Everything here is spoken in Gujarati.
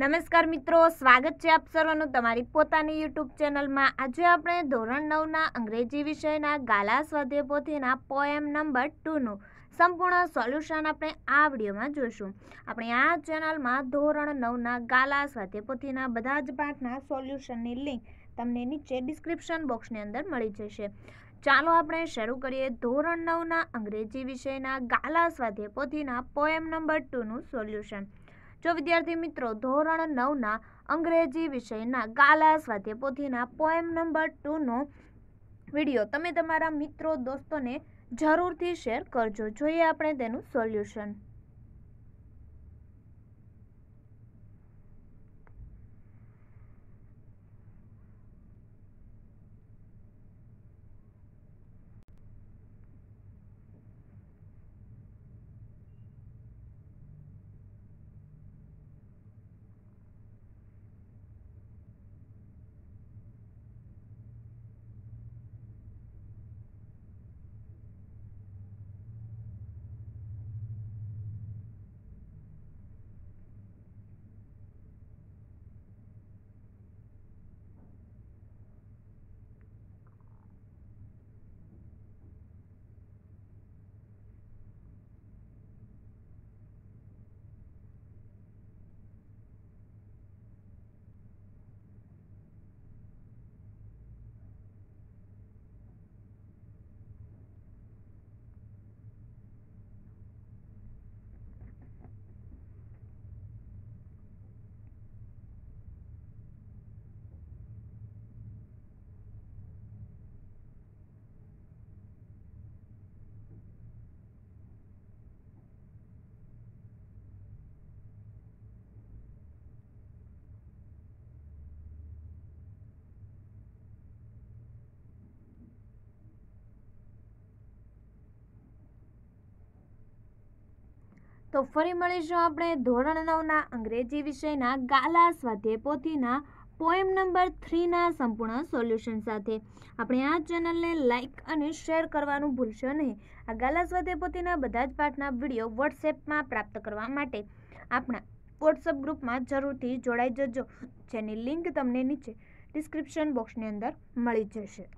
નમસ્કાર મિત્રો સ્વાગત છે આપ સર્વનું તમારી પોતાની યુટ્યુબ ચેનલમાં આજે આપણે ધોરણ નવના અંગ્રેજી વિષયના ગાલા સ્વાધ્યાય પોથીના પોએમ નંબર ટુનું સંપૂર્ણ સોલ્યુશન આપણે આ વિડીયોમાં જોઈશું આપણે આ ચેનલમાં ધોરણ નવના ગાલા સ્વાધ્યાય પોથીના બધા જ પાઠના સોલ્યુશનની લિંક તમને નીચે ડિસ્ક્રિપ્શન બોક્સની અંદર મળી જશે ચાલો આપણે શરૂ કરીએ ધોરણ નવના અંગ્રેજી વિષયના ગાલા સ્વાધ્યાય પોથીના પોએમ નંબર ટુનું સોલ્યુશન જો વિદ્યાર્થી મિત્રો ધોરણ નવના અંગ્રેજી વિષયના ગાલા સ્વાધ્યાય પોથીના પોએમ નંબર ટુનો વિડીયો તમે તમારા મિત્રો દોસ્તોને જરૂરથી શેર કરજો જોઈએ આપણે તેનું સોલ્યુશન તો ફરી મળીશું આપણે ધોરણ નવના અંગ્રેજી વિષયના ગાલા સ્વાધ્યાય પોથીના પોએમ નંબર થ્રીના સંપૂર્ણ સોલ્યુશન સાથે આપણે આ ચેનલને લાઇક અને શેર કરવાનું ભૂલશો નહીં આ ગાલા સ્વાધ્યાય પોથીના બધા જ પાઠના વિડીયો વોટ્સએપમાં પ્રાપ્ત કરવા માટે આપણા વોટ્સઅપ ગ્રુપમાં જરૂરથી જોડાઈ જજો જેની લિંક તમને નીચે ડિસ્ક્રિપ્શન બોક્સની અંદર મળી જશે